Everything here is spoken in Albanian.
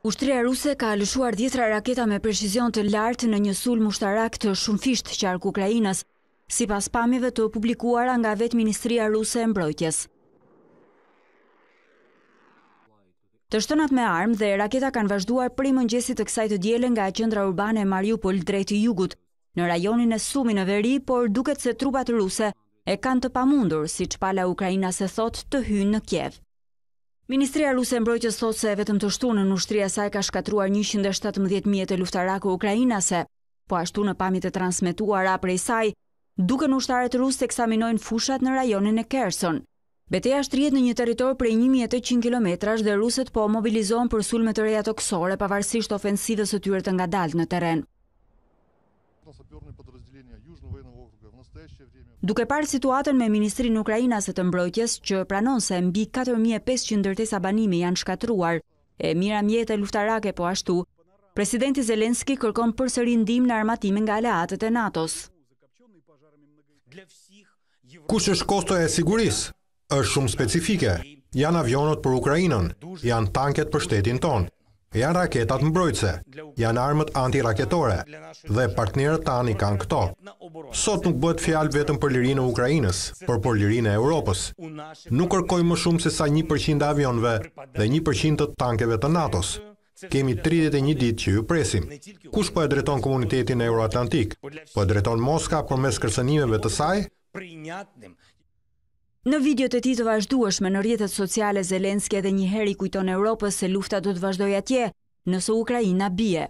Ushtria ruse ka lëshuar djetra raketa me precizion të lartë në një sul mushtarak të shumë fisht që arku Ukrajinës, si pas pamive të publikuara nga vetë Ministria Ruse e Mbrojtjes. Të shtonat me armë dhe raketa kanë vazhduar për i mëngjesit të kësaj të djelë nga qëndra urbane e Mariupol drejtë i jugut, në rajonin e sumi në veri, por duket se trupat ruse e kanë të pamundur, si që pala Ukrajina se thot të hynë në Kjevë. Ministria Rusë e Mbrojtjes thot se vetëm të shtu në nushtria saj ka shkatruar 117.000 të luftarako ukrajinase, po ashtu në pamit e transmituar apre saj, duke nushtarët rusë të eksaminojnë fushat në rajonin e Kerson. Beteja shtrijet në një teritor prej 1.800 km dhe rusët po mobilizohen për sulme të reja toksore pavarësisht ofensive së tyre të nga dalt në teren. Duke parë situatën me Ministrinë Ukrajinas e të mbrojtjes që pranon se mbi 4500 dërtes abanimi janë shkatruar, e mira mjetë e luftarake po ashtu, Presidenti Zelenski kërkon për sërindim në armatimin nga aleatët e NATO-s. Kusë është kosto e sigurisë? është shumë specifike. Janë avionot për Ukrajinën, janë tanket për shtetin tonë janë raketat mbrojtse, janë armët antiraketore, dhe partnerët tani kanë këto. Sot nuk bëhet fjalë vetëm për lirinë e Ukrainës, por për lirinë e Europës. Nuk kërkoj më shumë se sa 1% avionve dhe 1% të tankeve të NATO-s. Kemi 31 ditë që ju presim. Kush po e komunitetin e Euroatlantik? Po e drejton Moska për mes kërsenimeve të saj? Në video të ti të vazhduashme në rjetët sociale Zelenske dhe njëheri kujton Europës se lufta do të vazhdoj atje nëse Ukrajina bie.